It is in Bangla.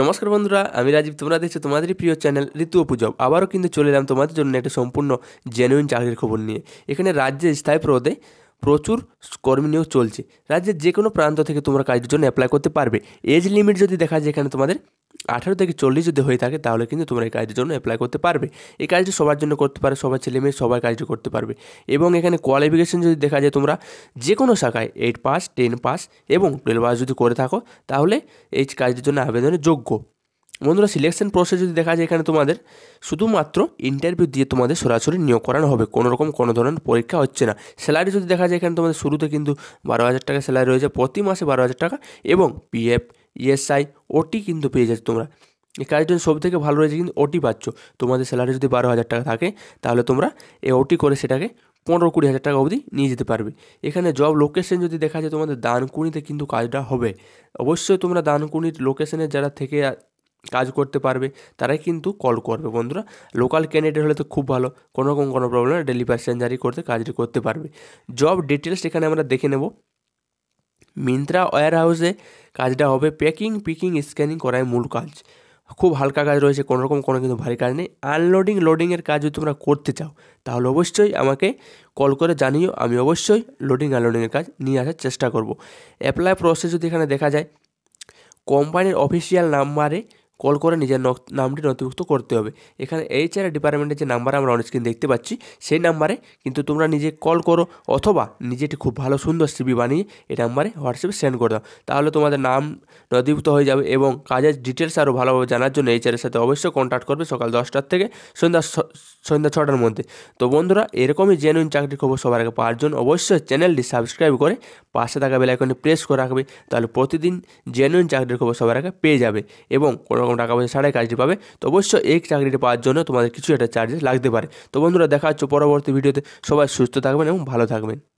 নমস্কার বন্ধুরা আমি রাজীব তোমরা দেখছো তোমাদেরই প্রিয় চ্যানেল ঋতু অপুজব আবারও কিন্তু চলে এলাম তোমাদের জন্য একটা সম্পূর্ণ জেনুইন চাকরির খবর নিয়ে এখানে রাজ্যে স্থায়ী প্রদে প্রচুর কর্মী নিয়োগ চলছে রাজ্যের যে কোনো প্রান্ত থেকে তোমরা কাজের জন্য অ্যাপ্লাই করতে পারবে এজ লিমিট যদি দেখা যায় এখানে তোমাদের আঠারো থেকে চল্লিশ যদি হয়ে থাকে তাহলে কিন্তু তোমরা এই কাজের জন্য অ্যাপ্লাই করতে পারবে এই কাজটি সবার জন্য করতে পারে সবার ছেলে মেয়ে সবার কাজটি করতে পারবে এবং এখানে কোয়ালিফিকেশন যদি দেখা যায় তোমরা যে কোনো শাখায় এইট পাস টেন পাস এবং টুয়েলভ পাস যদি করে থাকো তাহলে এই কাজটির জন্য আবেদনের যোগ্য বন্ধুরা সিলেকশন প্রসেস যদি দেখা যায় এখানে তোমাদের শুধুমাত্র ইন্টারভিউ দিয়ে তোমাদের সরাসরি নিয়োগ করানো হবে কোনো রকম কোনো ধরনের পরীক্ষা হচ্ছে না স্যালারি যদি দেখা যায় এখানে তোমাদের শুরুতে কিন্তু বারো হাজার টাকা স্যালারি রয়েছে প্রতি মাসে বারো হাজার টাকা এবং পিএফ ইএসআই e ওটি কিন্তু পেয়ে যাচ্ছ তোমরা এই কাজের জন্য সব থেকে ভালো রয়েছে কিন্তু ওটি পাচ্ছ তোমাদের স্যালারি যদি বারো হাজার টাকা থাকে তাহলে তোমরা এই ওটি করে সেটাকে পনেরো কুড়ি হাজার টাকা অবধি নিয়ে যেতে পারবে এখানে জব লোকেশন যদি দেখা যায় তোমাদের দানকুনিতে কিন্তু কাজটা হবে অবশ্যই তোমরা দানকুনির লোকেশনে যারা থেকে কাজ করতে পারবে তারাই কিন্তু কল করবে বন্ধুরা লোকাল ক্যান্ডিডেট হলে তো খুব ভালো কোনো রকম কোনো প্রবলেম ডেলি প্যাসেঞ্জারি করতে কাজটি করতে পারবে জব ডিটেলস এখানে আমরা দেখে নেব মিন্ত্রা ওয়্যার হাউসে কাজটা হবে প্যাকিং পিকিং স্ক্যানিং করায় মূল কাজ খুব হালকা কাজ রয়েছে কোনো রকম কোনো কিন্তু ভারী কাজ নেই আনলোডিং লোডিংয়ের কাজ যদি তোমরা করতে চাও তাহলে অবশ্যই আমাকে কল করে জানিও আমি অবশ্যই লোডিং আনলোডিংয়ের কাজ নিয়ে আসার চেষ্টা করব অ্যাপ্লাই প্রসেস যদি এখানে দেখা যায় কোম্পানির অফিসিয়াল নাম্বারে কল করে নিজের নামটি নথিভুক্ত করতে হবে এখানে এইচআর ডিপার্টমেন্টের যে নাম্বার আমরা স্ক্রিন দেখতে পাচ্ছি সেই নাম্বারে কিন্তু তোমরা নিজে কল করো অথবা নিজেটি খুব ভালো সুন্দর সিবি বানিয়ে এই নাম্বারে হোয়াটসঅ্যাপে সেন্ড করে দাও তাহলে তোমাদের নাম নথিভুক্ত হয়ে যাবে এবং কাজের ডিটেলস আরও ভালোভাবে জানার জন্য এইচআরের সাথে অবশ্যই কন্ট্যাক্ট করবে সকাল দশটার থেকে সন্ধ্যা সন্ধ্যা ছটার মধ্যে তো বন্ধুরা এরকমই জেনুইন চাকরির খবর সবার আগে পাওয়ার জন্য অবশ্যই চ্যানেলটি সাবস্ক্রাইব করে পাশে থাকা বেলাইকনে প্রেস করে রাখবে তাহলে প্রতিদিন জেনুইন চাকরির খবর সবার আগে পেয়ে যাবে এবং কোনো এবং টাকা পয়সা ছাড়াই কাজটি পাবে তো অবশ্যই এই চাকরিটি পাওয়ার জন্য তোমাদের কিছু একটা চার্জেস লাগতে পারে তো বন্ধুরা দেখা হচ্ছে পরবর্তী ভিডিওতে সবাই সুস্থ থাকবেন এবং ভালো থাকবেন